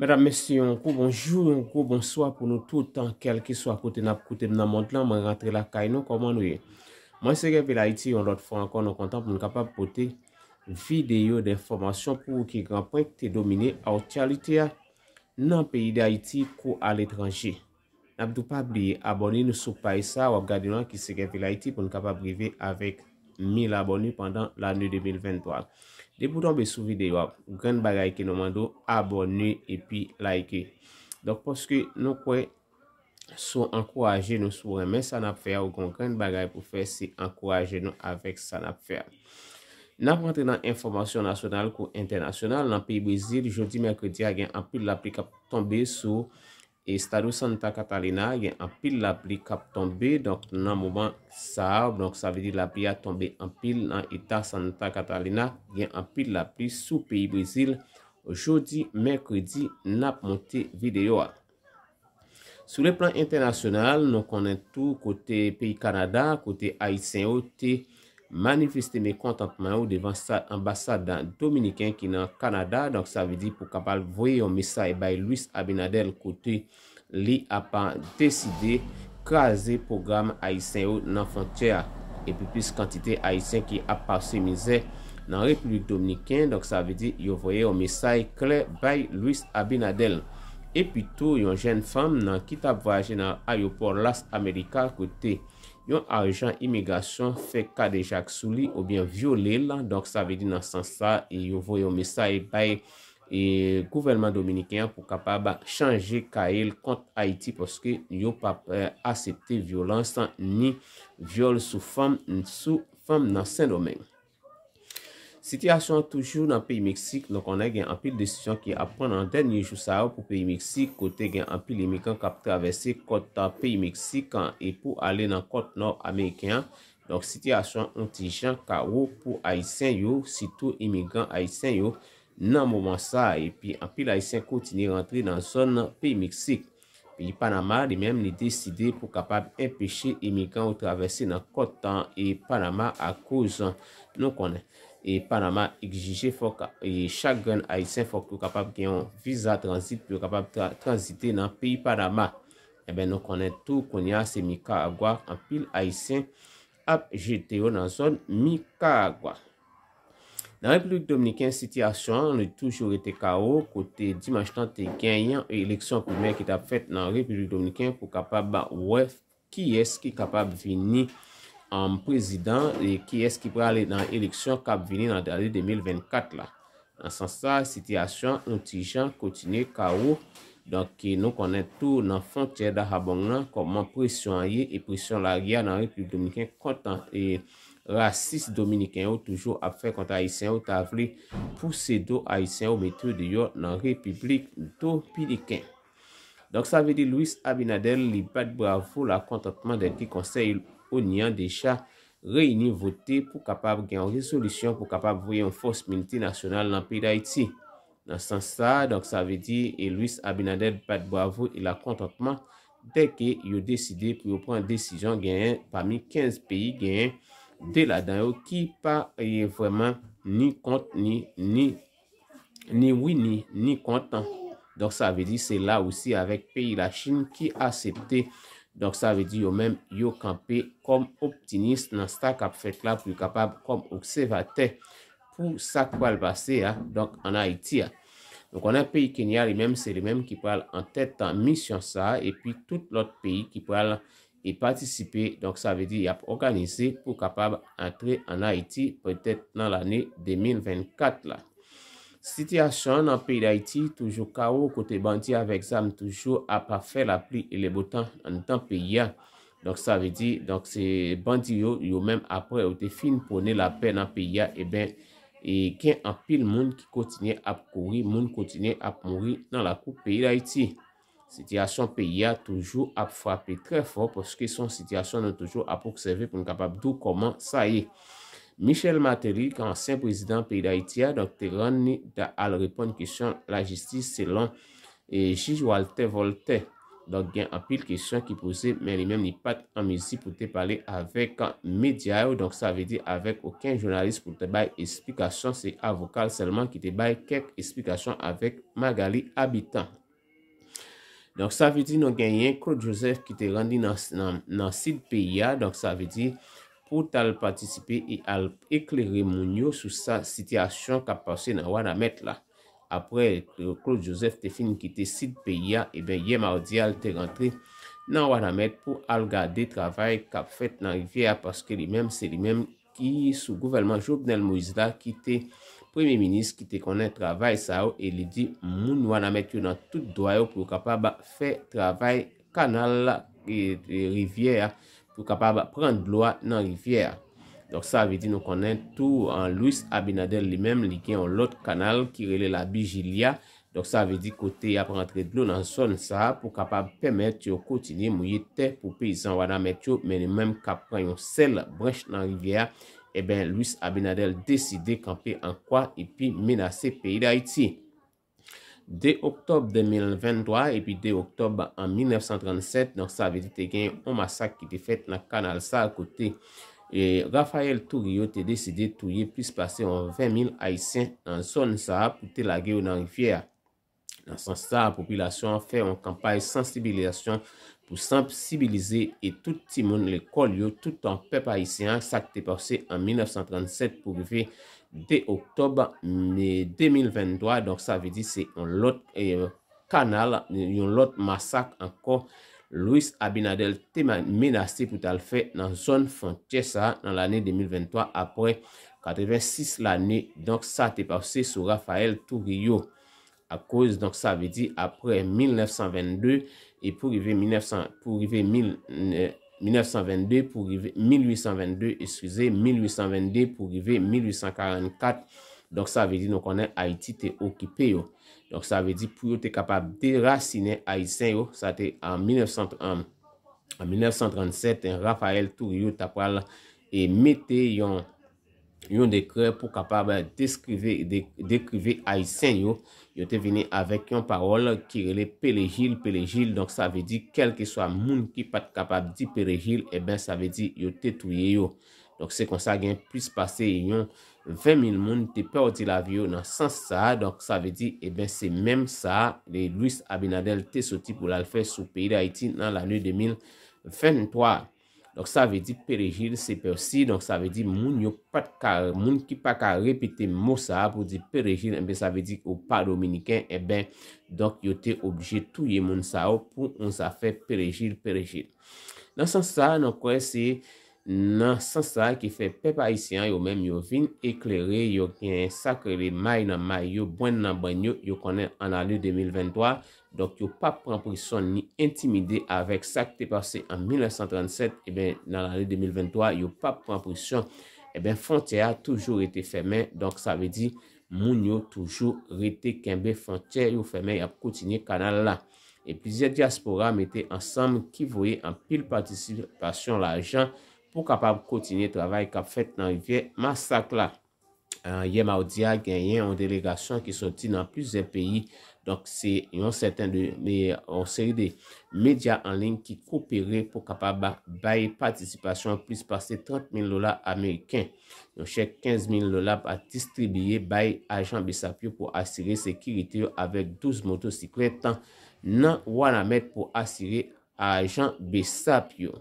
Mèdam mèsi yon kou, bonjou, yon kou, bonsoa pou nou toutan kel ki so akote nap kote mna montlan mwen rentre la kay nou koman nou ye. Mwen se gen vilayiti yon lot fwa ankon nou kontan pou nou kapap pote videyo de informasyon pou ki granprek te domine aout chalite ya nan peyi de Haiti kou al etranji. Nap dupab liye abone nou sou pay sa wap gade nan ki se gen vilayiti pou nou kapap vive avèk. 1000 abonni pendant l'anoui 2023. De bouton be sou videyo, gwen bagay ke nomando, abonni epi laike. Donk poske nou kwe sou ankouraje nou sou reme san apfer ou gwen bagay pou fe si ankouraje nou avek san apfer. Nan pwantre nan informasyon nasyonal kou internasyonal, nan pi bizir, jodi merkredi agen api laplika tombe sou E stado Santa Catalina, gen apil la pli kap tombe, donk nan mouman sa av, donk sa vedi la pli a tombe apil nan etat Santa Catalina, gen apil la pli sou peyi Brazil. Ojodi, Merkredi, nap moti videyo a. Sou le plan internasyonal, non konen tou kote peyi Kanada, kote Aisyenot, te... Manifeste me kontakman ou devan sa ambasade dan Dominikin ki nan Kanada Donk sa ve di pou kapal voye yon mesay bay Louis Abinadel kote Li apan deside kaze program Aysen ou nan fonter E pi pis kantite Aysen ki apan se mize nan Republik Dominikin Donk sa ve di yo voye yon mesay kler bay Louis Abinadel E pi tou yon jen fam nan kitap voyaje nan Ayopor Las Amerikal kote yon arjan imigrasyon fe kade jak sou li ou bien viole la, donk sa ve di nan san sa, yo voyo me sa e bay, e gouvernement dominikyan pou kapaba chanje ka el kont Haiti, poske yo pa eh, acepte violansan ni viole sou fam nan sen domen. Sityasyon toujou nan peyi Meksik, nou konnen gen anpil desisyon ki apon nan den yon jousa ou pou peyi Meksik, kote gen anpil imigran kap travese kote tan peyi Meksik an, e pou ale nan kote nor Amerikyan. Donk, sityasyon anpil jan ka ou pou aisyen yo, sitou imigran aisyen yo nan mouman sa, e pi anpil aisyen kontine rentre nan zon nan peyi Meksik. Pi li Panama, li menm li deside pou kapab empeshe imigran ou travese nan kote tan e Panama a kouz nou konnen. E Panama exige fok e chak gen Aisin fok pou kapap gen yon visa transit pou kapap transite nan peyi Panama. E ben nou konen tou konen a se mi karagwa an pil Aisin ap jete yo nan zon mi karagwa. Nan Republik Dominikien siti asyon, an nou toujou rete kao kote Dimash Tante genyen e leksyon pou men ki tap fèt nan Republik Dominikien pou kapap ba ouef ki eski kapap vini an prezidant e ki es ki pou alè nan eleksyon kab vini nan derè 2024 la. Nan san sa, sitiasyon, nouti jan, koutinè, ka ou, dan ki nou konè tou nan fontyè da Habong nan, koman presyon a ye, e presyon la riyan nan Republik Dominikèn, kontan e rasis Dominikèn ou toujou a fè konta Aïsien ou ta vli, pou se do Aïsien ou mette ou diyo nan Republik Dominikèn. Donk sa vè di Louis Abinadel li bat bravo la kontantman den ki konsey, Ou ni an deja reyini voti pou kapab gen an resolusyon pou kapab voye an fos militi nasyonal nan piy d'Haïti. Dans san sa, dok sa ve di, Elouise Abinadel Patboavou il a kontantman dek ke yo deside pou yo pran desijon gen an pami 15 piy gen an de la dan yo ki pa ye vweman ni kont ni ni ni oui ni ni kontan. Dok sa ve di, se la ou si avek piy la Chine ki acepte Donk sa ve di yo menm yo kampe kom optinist nan sta kap fet la pou yo kapab kom okservate pou sa kwa l basi ya. Donk an Haiti ya. Donk an peyi Kenya li menm se li menm ki pral an tet an misyon sa. E pi tout lot peyi ki pral e patisipe. Donk sa ve di ya pou organize pou kapab antre an Haiti pou etet nan l ane 2024 la. Sityasyon nan peyi da iti, toujou ka ou kote bandi ave exam toujou ap pa fe la pli e le botan an tan peyi ya. Donk sa ve di, donk se bandi yo yo mem apre ou te fin pone la pey nan peyi ya, e ben, e gen apil moun ki kontine ap kouri, moun kontine ap mouri nan la koupe peyi da iti. Sityasyon peyi ya toujou ap frape kre fwo pwoske son sityasyon nan toujou ap okserve pou n kapap dou koman sa ye. Michel Matelik, ansyen prezident peyda Itia, te rande al repon kishan la jistise selon Jij Walte Volte. Gen apil kishan ki pose men li men ni pat anmizi pou te pale avek an media ou. Sa ve di avek oken jounalist pou te bay esplikasyon. Se avokal selman ki te bay kek esplikasyon avek Magali Abitan. Sa ve di non gen yen Kro Josef ki te rande nan sid peyya. Sa ve di pou tal patisipe e al ekleri moun yo sou sa sityasyon kap pase nan wana met la. Apre, euh, Claude Joseph te fin ki te sit pe ya, e ben yem a ordi al te rentre nan wana met pou al gade travay kap fet nan rivye ya, paske li menm se li menm ki sou gouvelman Jobnel Moizda ki te premi minis ki te konen travay sa yo, e li di moun wana met yo nan tout doyo pou kap pa ba fe travay kanal la e, e, rivye ya, pou kapab pran dlo nan rivyer. Dok sa ave di nou konen tou an Louis Abinadel li menm li gen yon lot kanal ki rele la Bijilia. Dok sa ave di kote ya prantre dlo nan son sa pou kapab pemet yo kontine mouye te pou pe yon wana metyo menm menm ka pran yon sel brech nan rivyer. E ben Louis Abinadel deside kanpe an kwa yi pi menase peyi da iti. Dey oktob 2023 epi dey oktob an 1937, nan sa vede te gen yon masak ki te fet nan kanal sa akote. E Rafael Turio te deside touye plis pase yon 20.000 haisyen nan son sa apote la ge ou nan rivier. Nan san sa, a popilasyon fe yon kampaj sensibilizasyon. pou sanp sibilize et tout timoun lè kol yo tout an pe païsien. Sa te passe en 1937 pou beve de oktober 2023. Donk sa ve di se yon lot e, euh, kanal, yon lot masak. Anko Louis Abinadel te menase pou tal fe nan zon fon Tiesa nan l'anè 2023 apre 86 l'anè. Donk sa te passe sou Rafael Tourio a kouz. Donk sa ve di apre 1922 2023. Et pour yve 1922, pour yve 1842, excusez, 1822, pour yve 1844, donc ça veut dire qu'on est à Haïti, t'es occupé, yo. Donc ça veut dire que pour yo t'es capable de raciner à Haïtien, yo. Ça a été en 1937, Raphaël Touriot-Tapal et Mété, yon... Yon dekre pou kapab dekrive Aysen yo, yo te vini avek yon parol ki rele Pele Gil, Pele Gil, donk sa ve di kel ke swa moun ki pat kapab di Pele Gil, e eh ben sa ve di yo te touye yo. Donk se kon sa gen pwis pase, yon 20.000 moun te perdi la vyo nan san sa, donk sa ve di e ben se mem sa, le Luis Abinadel te soti pou lal fe sou peyi de Haiti nan lanyo 2023. Donk sa ve di perejil se pe osi. Donk sa ve di moun yo pat ka, moun ki pat ka repite eh eh moun sa pou di perejil. Mwen sa ve di ou pa dominiken, e ben, donk yo te obje touye moun sa ou pou moun sa fe perejil, perejil. Dansan sa, nou kwen se... nan san sa ki fe pe pa isyan yo men yo vin ekleri, yo gen sakre li may nan may, yo bwen nan bwen yo, yo konen an ale 2023, dok yo pap pran prision ni intimide avek sa ki te pase an 1937, e ben nan ale 2023, yo pap pran prision, e ben fonte a toujou rete femen, dok sa ve di moun yo toujou rete kenbe fonte, yo femen ap koutinye kanal la. E pizye diaspora mette ansam ki voye an pil patisipasyon la jan, pou kapab koutinye travay kap fèt nan vye masak la. Yè ma ou diya gen yè yon delegasyon ki soti nan plus zè peyi, donk se yon sèten de, yon sèri de medya anling ki koupere pou kapab baye patisipasyon pou yon s'pase 30.000 lola Ameriken. Yon chèk 15.000 lola pa distribye baye ajan Besapyo pou asire sekirityo avèk 12 motosikletan nan Wanamet pou asire ajan Besapyo.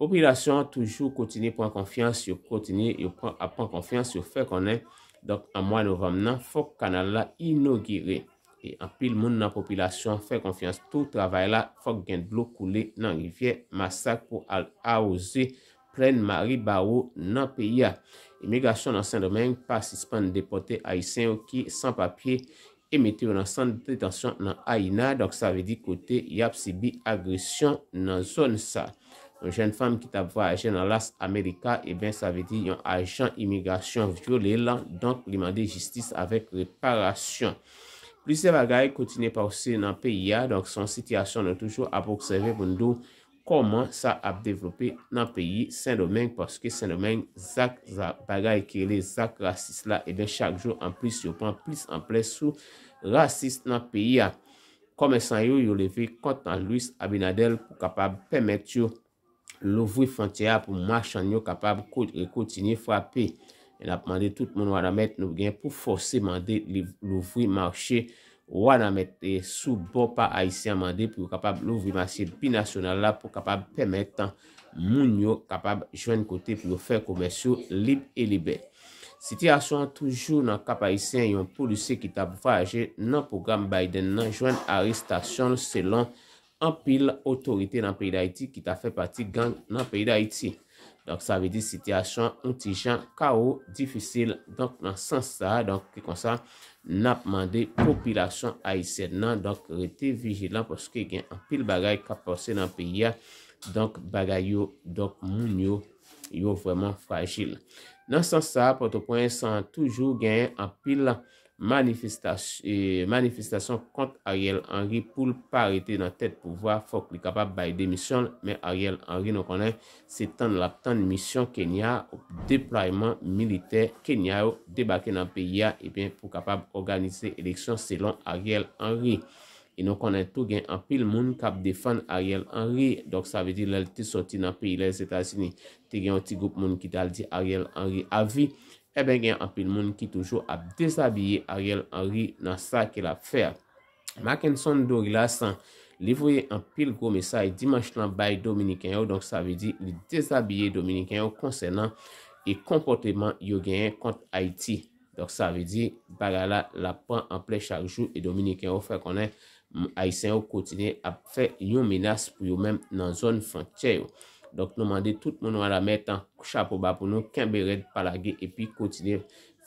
Popilasyon toujou kontinye pran konfians, yo kontinye yo pran konfians, yo fe konen. Dok an mwa novem nan, fok kanal la inogire. E an pil moun nan popilasyon, fe konfians tou travay la, fok gen blok koule nan rivye, masak pou al aouze, plen mari barou nan piya. Emigasyon nan Saint-Domingue, pasispan depote Aïsien ou ki san papye emite ou nan san detansyon nan Aïna. Dok sa ve di kote yap si bi agresyon nan zon sa. Eh un jen fame ki tab vwa ajen nan las Amerika, e ben sa ve di yon ajan imigrasyon vyo le lan, donk li mande jistis avek reparasyon. Lise Bagay kontine pa wse nan peyi ya, donk son sityasyon nou toujou ap okserveboun do koman sa ap devlope nan peyi. Sen domen, paske sen domen, Zak Bagay ki ele, Zak racist la, e eh ben chak jo an plis yo pan, plis an plis sou racist nan peyi ya. Kome san yo, yo leve kontan Louis Abinadel pou kapab pemet yo. Louvri fantea pou machan yo kapab koutinye fwapi. En ap mande tout moun wana met nou gen pou fwase mande louvri marchi wana met sou bo pa Aisyen mande pou kapab louvri marchi binasyonal la pou kapab pemetan moun yo kapab jwen kote pou yo fe komersyon libe e libe. Siti aswan toujou nan kap Aisyen yon pou lise ki tabou fwa aje nan program Biden nan jwen aristasyon selon Aisyen. anpil otorite nan peyi da iti ki ta fe pati gang nan peyi da iti. Donk sa ve di sityasyon an ti jan kao difisil. Donk nan san sa, donk ki konsan napman de popilasyon Aïsè nan. Donk rete vijilan poske gen anpil bagay ka posè nan peyi ya. Donk bagay yo, donk moun yo, yo vwèman fwajil. Nan san sa, potopwen san toujou gen anpil la. E, manifestasyon kont Ariel Henry pou l pa arite nan tet pou vwa fok li kapab bay demisyon. Men Ariel Henry nou konen se tan lap tan misyon kenya ou deplayman militer kenya ou debake nan pe ya. E ben pou kapab organise eleksyon selon Ariel Henry. E nou konen tou gen apil moun kap defan Ariel Henry. Dok sa ve di lal te soti nan pe ilè Zeta Zini te gen oti goup moun ki dal di Ariel Henry avi. Ebe eh gen an pil moun ki toujou ap dezabye a gel an ri nan sa ke la pfer. Mackinson Dorilasan livoye an pil gome sa e dimanj lan baye Dominikanyo. Donk sa ve di li dezabye Dominikanyo konsenant e kompoteyman yo genyen kont Aiti. Donk sa ve di bagala la pan an plech aljou e Dominikanyo fè konen Aisyen yo koutine ap fè yo menas pou yo men nan zon fanteyo. Dok nou mande tout moun wala met an koucha pou ba pou nou, kenbe red palage epi kontine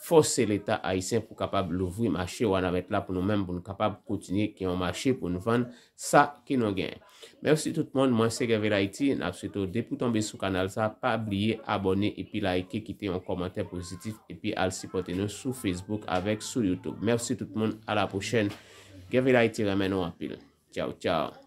fose leta a isen pou kapab louvri machi wala met la pou nou menm pou nou kapab kontine ki yon machi pou nou van sa ki nou gen. Mersi tout moun, mwen se Gevelayti, napsweto de pou tombe sou kanal sa, pa abliye abone epi like, ekite yon komante pozitif epi al sipote nou sou Facebook avek sou Youtube. Mersi tout moun, ala pochen, Gevelayti remen nou apil. Tchau, tchau.